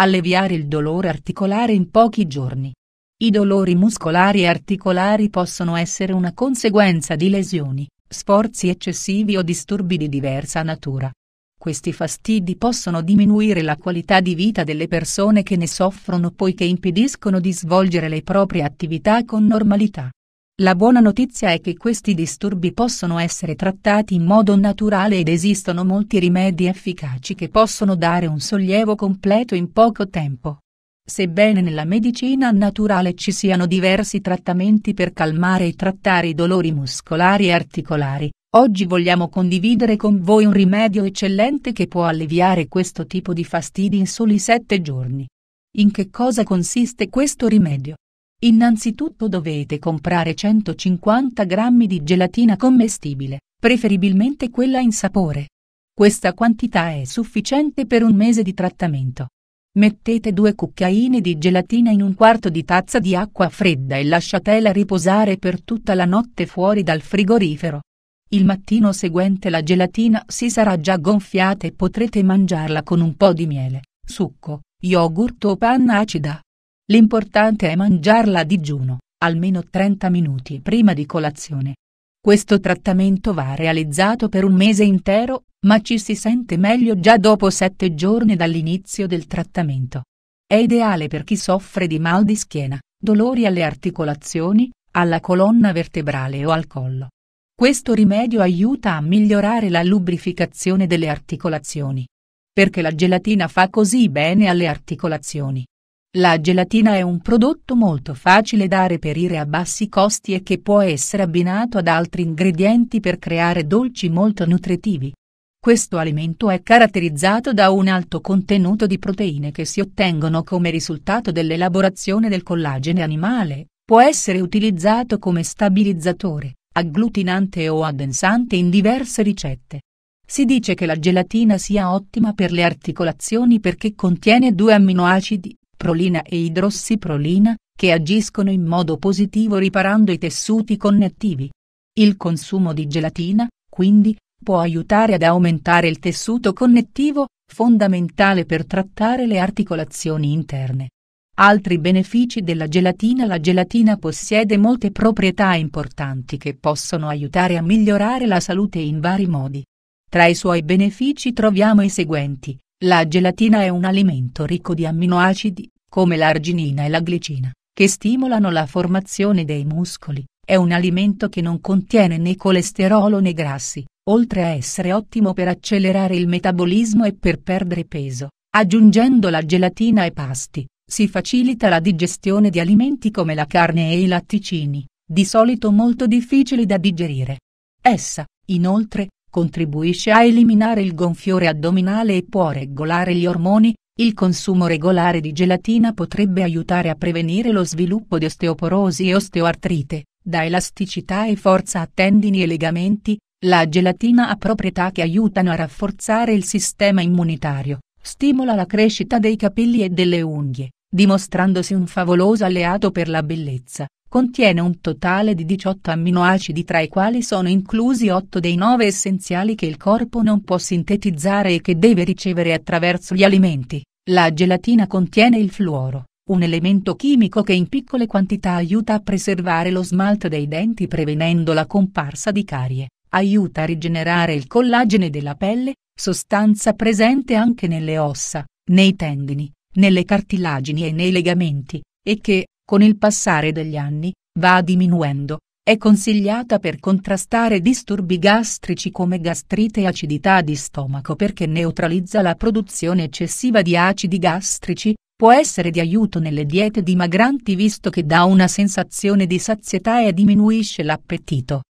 alleviare il dolore articolare in pochi giorni. I dolori muscolari e articolari possono essere una conseguenza di lesioni, sforzi eccessivi o disturbi di diversa natura. Questi fastidi possono diminuire la qualità di vita delle persone che ne soffrono poiché impediscono di svolgere le proprie attività con normalità. La buona notizia è che questi disturbi possono essere trattati in modo naturale ed esistono molti rimedi efficaci che possono dare un sollievo completo in poco tempo. Sebbene nella medicina naturale ci siano diversi trattamenti per calmare e trattare i dolori muscolari e articolari, oggi vogliamo condividere con voi un rimedio eccellente che può alleviare questo tipo di fastidi in soli 7 giorni. In che cosa consiste questo rimedio? Innanzitutto dovete comprare 150 g di gelatina commestibile, preferibilmente quella in sapore. Questa quantità è sufficiente per un mese di trattamento. Mettete due cucchiaini di gelatina in un quarto di tazza di acqua fredda e lasciatela riposare per tutta la notte fuori dal frigorifero. Il mattino seguente la gelatina si sarà già gonfiata e potrete mangiarla con un po' di miele, succo, yogurt o panna acida. L'importante è mangiarla a digiuno, almeno 30 minuti prima di colazione. Questo trattamento va realizzato per un mese intero, ma ci si sente meglio già dopo 7 giorni dall'inizio del trattamento. È ideale per chi soffre di mal di schiena, dolori alle articolazioni, alla colonna vertebrale o al collo. Questo rimedio aiuta a migliorare la lubrificazione delle articolazioni. Perché la gelatina fa così bene alle articolazioni? La gelatina è un prodotto molto facile da reperire a bassi costi e che può essere abbinato ad altri ingredienti per creare dolci molto nutritivi. Questo alimento è caratterizzato da un alto contenuto di proteine che si ottengono come risultato dell'elaborazione del collagene animale, può essere utilizzato come stabilizzatore, agglutinante o addensante in diverse ricette. Si dice che la gelatina sia ottima per le articolazioni perché contiene due amminoacidi, prolina e idrossiprolina, che agiscono in modo positivo riparando i tessuti connettivi. Il consumo di gelatina, quindi, può aiutare ad aumentare il tessuto connettivo, fondamentale per trattare le articolazioni interne. Altri benefici della gelatina La gelatina possiede molte proprietà importanti che possono aiutare a migliorare la salute in vari modi. Tra i suoi benefici troviamo i seguenti. La gelatina è un alimento ricco di amminoacidi, come l'arginina e la glicina, che stimolano la formazione dei muscoli, è un alimento che non contiene né colesterolo né grassi, oltre a essere ottimo per accelerare il metabolismo e per perdere peso. Aggiungendo la gelatina ai pasti, si facilita la digestione di alimenti come la carne e i latticini, di solito molto difficili da digerire. Essa, inoltre, contribuisce a eliminare il gonfiore addominale e può regolare gli ormoni, il consumo regolare di gelatina potrebbe aiutare a prevenire lo sviluppo di osteoporosi e osteoartrite, da elasticità e forza a tendini e legamenti, la gelatina ha proprietà che aiutano a rafforzare il sistema immunitario, stimola la crescita dei capelli e delle unghie, dimostrandosi un favoloso alleato per la bellezza, Contiene un totale di 18 amminoacidi tra i quali sono inclusi 8 dei 9 essenziali che il corpo non può sintetizzare e che deve ricevere attraverso gli alimenti. La gelatina contiene il fluoro, un elemento chimico che in piccole quantità aiuta a preservare lo smalto dei denti prevenendo la comparsa di carie, aiuta a rigenerare il collagene della pelle, sostanza presente anche nelle ossa, nei tendini, nelle cartilagini e nei legamenti, e che, con il passare degli anni, va diminuendo, è consigliata per contrastare disturbi gastrici come gastrite e acidità di stomaco perché neutralizza la produzione eccessiva di acidi gastrici, può essere di aiuto nelle diete dimagranti visto che dà una sensazione di sazietà e diminuisce l'appetito,